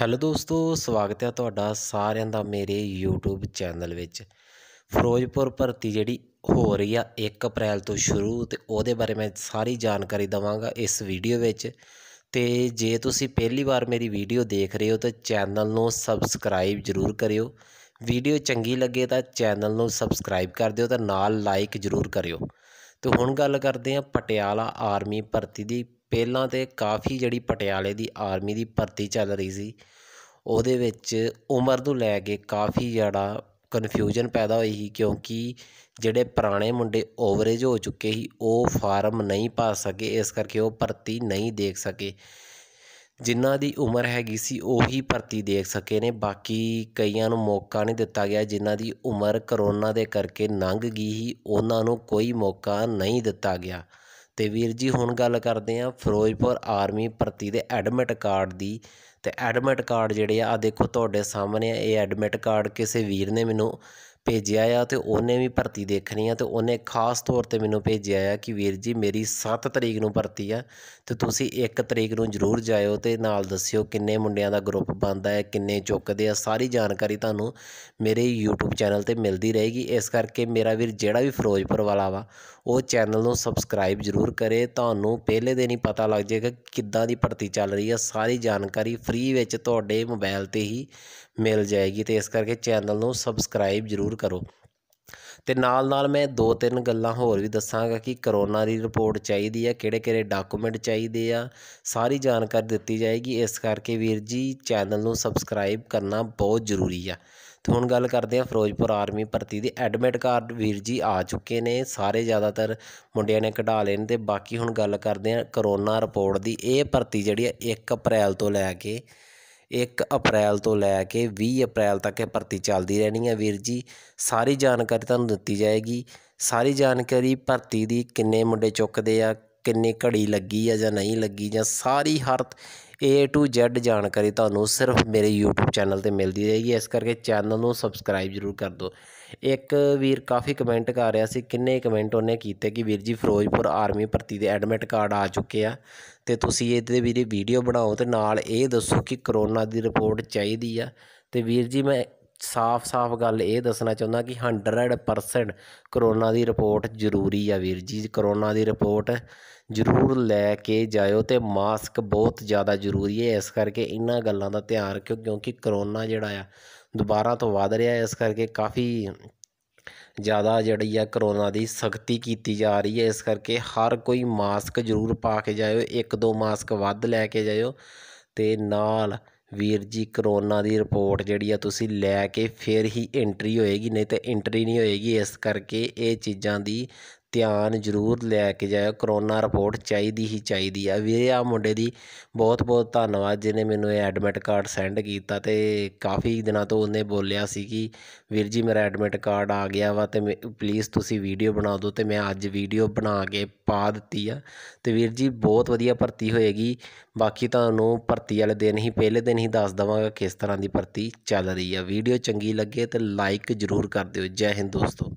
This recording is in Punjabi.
ਹੈਲੋ ਦੋਸਤੋ ਸਵਾਗਤ ਹੈ ਤੁਹਾਡਾ ਸਾਰਿਆਂ ਦਾ ਮੇਰੇ YouTube ਚੈਨਲ ਵਿੱਚ ਫਿਰੋਜ਼ਪੁਰ ਭਰਤੀ ਜਿਹੜੀ ਹੋ ਰਹੀ ਆ 1 ਅਪ੍ਰੈਲ ਤੋਂ ਸ਼ੁਰੂ ਤੇ ਉਹਦੇ ਬਾਰੇ ਮੈਂ ਸਾਰੀ ਜਾਣਕਾਰੀ ਦਵਾਂਗਾ ਇਸ ਵੀਡੀਓ ਵਿੱਚ ਤੇ ਜੇ ਤੁਸੀਂ ਪਹਿਲੀ ਵਾਰ ਮੇਰੀ ਵੀਡੀਓ ਦੇਖ ਰਹੇ ਹੋ ਤਾਂ ਚੈਨਲ ਨੂੰ ਸਬਸਕ੍ਰਾਈਬ ਜ਼ਰੂਰ ਕਰਿਓ ਵੀਡੀਓ ਚੰਗੀ ਲੱਗੇ ਤਾਂ ਚੈਨਲ ਨੂੰ ਸਬਸਕ੍ਰਾਈਬ ਕਰ ਦਿਓ ਤਾਂ ਨਾਲ ਲਾਈਕ ਜ਼ਰੂਰ ਕਰਿਓ ਤੇ ਹੁਣ ਗੱਲ ਕਰਦੇ ਆ ਪਟਿਆਲਾ ਆਰਮੀ ਭਰਤੀ ਦੀ ਪਹਿਲਾਂ ਤਾਂ ਕਾਫੀ ਜਿਹੜੀ ਪਟਿਆਲੇ ਦੀ ਆਰਮੀ ਦੀ ਭਰਤੀ ਚੱਲ ਰਹੀ ਸੀ ਉਹਦੇ ਵਿੱਚ ਉਮਰ ਨੂੰ ਲੈ ਕੇ ਕਾਫੀ ਜ਼ਿਆਦਾ ਕਨਫਿਊਜ਼ਨ ਪੈਦਾ ਹੋਈ ਸੀ ਕਿਉਂਕਿ ਜਿਹੜੇ ਪੁਰਾਣੇ ਮੁੰਡੇ ਓਵਰੇਜ ਹੋ ਚੁੱਕੇ ਸੀ ਉਹ ਫਾਰਮ ਨਹੀਂ ਭਰ ਸਕੇ ਇਸ ਕਰਕੇ ਉਹ ਭਰਤੀ ਨਹੀਂ ਦੇਖ ਸਕੇ ਜਿਨ੍ਹਾਂ ਦੀ ਉਮਰ ਹੈਗੀ ਸੀ ਉਹੀ ਭਰਤੀ ਦੇਖ ਸਕੇ ਨੇ ਬਾਕੀ ਕਈਆਂ ਨੂੰ ਮੌਕਾ ਨਹੀਂ ਦਿੱਤਾ ਗਿਆ ਜਿਨ੍ਹਾਂ ਦੀ ਉਮਰ ਕਰੋਨਾ ਦੇ ਕਰਕੇ ਲੰਘ ਗਈ ਸੀ ਉਹਨਾਂ ਨੂੰ ਕੋਈ ਮੌਕਾ ਨਹੀਂ ਦਿੱਤਾ ਗਿਆ ਤੇ ਵੀਰ ਜੀ ਹੁਣ ਗੱਲ ਕਰਦੇ ਆ ਫਿਰੋਜ਼ਪੁਰ ਆਰਮੀ ਭਰਤੀ ਦੇ ਐਡਮਿਟ ਕਾਰਡ ਦੀ ਤੇ ਐਡਮਿਟ ਕਾਰਡ ਜਿਹੜੇ ਆ ਆ ਦੇਖੋ ਤੁਹਾਡੇ ਸਾਹਮਣੇ ਇਹ ਐਡਮਿਟ ਕਾਰਡ ਕਿਸੇ ਵੀਰ ਨੇ ਮੈਨੂੰ ਭੇਜਿਆ ਆ ਤੇ ਉਹਨੇ ਵੀ ਭਰਤੀ ਦੇਖਣੀ ਆ ਤੇ ਉਹਨੇ ਖਾਸ ਤੌਰ ਤੇ ਮੈਨੂੰ ਭੇਜਿਆ ਆ ਕਿ ਵੀਰ ਜੀ ਮੇਰੀ 7 ਤਰੀਕ ਨੂੰ ਭਰਤੀ ਆ ਤੇ ਤੁਸੀਂ 1 ਤਰੀਕ ਨੂੰ ਜ਼ਰੂਰ ਜਾਇਓ ਤੇ ਨਾਲ ਦੱਸਿਓ ਕਿੰਨੇ ਮੁੰਡਿਆਂ ਦਾ ਗਰੁੱਪ ਬਣਦਾ ਹੈ ਕਿੰਨੇ ਚੁੱਕਦੇ ਆ ਸਾਰੀ ਜਾਣਕਾਰੀ ਤੁਹਾਨੂੰ ਮੇਰੇ YouTube ਚੈਨਲ ਤੇ ਮਿਲਦੀ ਰਹੇਗੀ ਇਸ ਕਰਕੇ ਮੇਰਾ ਵੀਰ ਜਿਹੜਾ ਵੀ ਫਿਰੋਜ਼ਪੁਰ ਵਾਲਾ ਵਾ ਉਹ ਚੈਨਲ ਨੂੰ ਸਬਸਕ੍ਰਾਈਬ ਜ਼ਰੂਰ ਕਰੇ ਤੁਹਾਨੂੰ ਪਹਿਲੇ ਦਿਨ ਹੀ ਪਤਾ ਲੱਗ ਜਾਏਗਾ ਕਿੱਦਾਂ ਦੀ ਭਰਤੀ ਚੱਲ ਰਹੀ ਆ ਸਾਰੀ ਜਾਣਕਾਰੀ ਫ੍ਰੀ ਵਿੱਚ ਤੁਹਾਡੇ ਮੋਬਾਈਲ ਤੇ ਹੀ ਮਿਲ ਜਾਏਗੀ ਤੇ ਇਸ ਕਰਕੇ ਚੈਨਲ ਨੂੰ ਸਬਸਕ੍ਰਾਈਬ ਜ਼ਰੂਰ ਕਰੋ ਤੇ ਨਾਲ ਨਾਲ ਮੈਂ ਦੋ ਤਿੰਨ ਗੱਲਾਂ ਹੋਰ ਵੀ ਦੱਸਾਂਗਾ ਕਿ ਕਰੋਨਾ ਦੀ ਰਿਪੋਰਟ ਚਾਹੀਦੀ ਆ ਕਿਹੜੇ ਕਿਹੜੇ ਡਾਕੂਮੈਂਟ ਚਾਹੀਦੇ ਆ ਸਾਰੀ ਜਾਣਕਾਰੀ ਦਿੱਤੀ ਜਾਏਗੀ ਇਸ ਕਰਕੇ ਵੀਰ ਜੀ ਚੈਨਲ ਨੂੰ ਸਬਸਕ੍ਰਾਈਬ ਕਰਨਾ ਬਹੁਤ ਜ਼ਰੂਰੀ ਆ ਤੇ ਹੁਣ ਗੱਲ ਕਰਦੇ ਆ ਫਿਰੋਜ਼ਪੁਰ ਆਰਮੀ ਭਰਤੀ ਦੇ ਐਡਮਿਟ ਕਾਰਡ ਵੀਰ ਜੀ ਆ ਚੁੱਕੇ ਨੇ ਸਾਰੇ ਜ਼ਿਆਦਾਤਰ ਮੁੰਡਿਆਂ ਨੇ ਕਢਾ ਲਏ ਨੇ ਤੇ ਬਾਕੀ ਹੁਣ ਗੱਲ ਕਰਦੇ ਆ ਕਰੋਨਾ ਰਿਪੋਰਟ ਦੀ ਇਹ ਭਰਤੀ ਜਿਹੜੀ ਆ 1 ਅਪ੍ਰੈਲ ਤੋਂ ਲੈ ਕੇ 1 ਅਪ੍ਰੈਲ ਤੋਂ ਲੈ ਕੇ 20 ਅਪ੍ਰੈਲ ਤੱਕ ਇਹ ਭਰਤੀ ਚੱਲਦੀ ਰਹਿਣੀ ਹੈ ਵੀਰ ਜੀ ਸਾਰੀ ਜਾਣਕਾਰੀ ਤੁਹਾਨੂੰ ਦਿੱਤੀ ਜਾਏਗੀ ਸਾਰੀ ਜਾਣਕਾਰੀ ਭਰਤੀ ਦੀ ਕਿੰਨੇ ਮੁੰਡੇ ਚੁੱਕਦੇ ਆ ਕਿੰਨੀ ਘੜੀ ਲੱਗੀ ਆ ਜਾਂ ਨਹੀਂ ਲੱਗੀ ਜਾਂ ਸਾਰੀ ਹਰ ਏ ਟੂ Z ਜਾਣਕਾਰੀ ਤੁਹਾਨੂੰ ਸਿਰਫ ਮੇਰੇ YouTube ਚੈਨਲ ਤੇ ਮਿਲਦੀ ਰਹੇਗੀ ਇਸ ਕਰਕੇ ਚੈਨਲ ਨੂੰ ਸਬਸਕ੍ਰਾਈਬ ਜ਼ਰੂਰ ਕਰ ਦਿਓ ਇੱਕ ਵੀਰ ਕਾਫੀ ਕਮੈਂਟ ਕਰ ਰਿਹਾ ਸੀ ਕਿੰਨੇ ਕਮੈਂਟ ਉਹਨੇ ਕੀਤੇ ਕਿ ਵੀਰ ਜੀ ਫਿਰੋਜ਼ਪੁਰ ਆਰਮੀ ਭਰਤੀ ਦੇ ਐਡਮਿਟ ਕਾਰਡ ਆ ਚੁੱਕੇ ਆ ਤੇ ਤੁਸੀਂ ਇਹਦੇ ਵੀਰੇ ਵੀਡੀਓ ਬਣਾਓ ਤੇ ਨਾਲ ਇਹ ਦੱਸੋ ਕਿ ਕਰੋਨਾ ਦੀ ਰਿਪੋਰਟ ਚਾਹੀਦੀ ਆ ਤੇ ਵੀਰ ਜੀ ਮੈਂ ਸਾਫ਼-ਸਾਫ਼ ਗੱਲ ਇਹ ਦੱਸਣਾ ਚਾਹੁੰਦਾ ਕਿ 100% ਕਰੋਨਾ ਦੀ ਰਿਪੋਰਟ ਜ਼ਰੂਰੀ ਆ ਵੀਰ ਜੀ ਕਰੋਨਾ ਦੀ ਰਿਪੋਰਟ ਜ਼ਰੂਰ ਲੈ ਕੇ ਜਾਇਓ ਤੇ ਮਾਸਕ ਬਹੁਤ ਜ਼ਿਆਦਾ ਜ਼ਰੂਰੀ ਹੈ ਇਸ ਕਰਕੇ ਇਹਨਾਂ ਗੱਲਾਂ ਦਾ ਧਿਆਨ ਰੱਖਿਓ ਕਿਉਂਕਿ ਕਰੋਨਾ ਜਿਹੜਾ ਆ ਦੁਬਾਰਾ ਤੋਂ ਵਧ ਰਿਹਾ ਹੈ ਇਸ ਕਰਕੇ ਕਾਫੀ ਜ਼ਿਆਦਾ ਜਿਹੜੀ ਆ ਕਰੋਨਾ ਦੀ ਸਖਤੀ ਕੀਤੀ ਜਾ ਰਹੀ ਹੈ ਇਸ ਕਰਕੇ ਹਰ ਕੋਈ ਮਾਸਕ ਜ਼ਰੂਰ ਪਾ ਕੇ ਜਾਇਓ ਇੱਕ ਦੋ ਮਾਸਕ ਵੱਧ ਲੈ ਕੇ ਜਾਇਓ ਤੇ ਨਾਲ ਵੀਰ ਜੀ ਕਰੋਨਾ ਦੀ ਰਿਪੋਰਟ ਜਿਹੜੀ ਆ ਤੁਸੀਂ ਲੈ ਕੇ ਫਿਰ ਹੀ ਐਂਟਰੀ ਹੋਏਗੀ ਨਹੀਂ ਤਾਂ ਐਂਟਰੀ ਨਹੀਂ ਹੋਏਗੀ ਇਸ ਕਰਕੇ ਇਹ ਚੀਜ਼ਾਂ ਦੀ ਧਿਆਨ ਜ਼ਰੂਰ ਲੈ ਕੇ ਜਾਇਓ ਕਰੋਨਾ ਰਿਪੋਰਟ ਚਾਹੀਦੀ ਹੀ ਚਾਹੀਦੀ ਆ ਵੀਰੇ ਆ ਮੁੰਡੇ ਦੀ ਬਹੁਤ ਬਹੁਤ ਧੰਨਵਾਦ ਜਿਹਨੇ ਮੈਨੂੰ ਇਹ ਐਡਮਿਟ ਕਾਰਡ ਸੈਂਡ ਕੀਤਾ ਤੇ ਕਾਫੀ ਦਿਨਾਂ ਤੋਂ ਉਹਨੇ ਬੋਲਿਆ ਸੀ ਕਿ ਵੀਰ ਜੀ ਮੇਰਾ ਐਡਮਿਟ ਕਾਰਡ ਆ ਗਿਆ ਵਾ ਤੇ ਪਲੀਜ਼ ਤੁਸੀਂ ਵੀਡੀਓ ਬਣਾ ਦਿਓ ਤੇ ਮੈਂ ਅੱਜ ਵੀਡੀਓ ਬਣਾ ਕੇ ਪਾ ਦਿੱਤੀ ਆ ਤੇ ਵੀਰ ਜੀ ਬਹੁਤ ਵਧੀਆ ਭਰਤੀ ਹੋਏਗੀ ਬਾਕੀ ਤੁਹਾਨੂੰ ਭਰਤੀ ਵਾਲੇ ਦਿਨ ਹੀ ਪਹਿਲੇ ਦਿਨ ਹੀ ਦੱਸ ਦਵਾਂਗਾ ਕਿਸ ਤਰ੍ਹਾਂ ਦੀ ਭਰਤੀ ਚੱਲ ਰਹੀ ਆ ਵੀਡੀਓ ਚੰਗੀ ਲੱਗੇ ਤੇ ਲਾਈਕ ਜ਼ਰੂਰ ਕਰ ਦਿਓ ਜੈ ਹਿੰਦ ਦੋਸਤੋ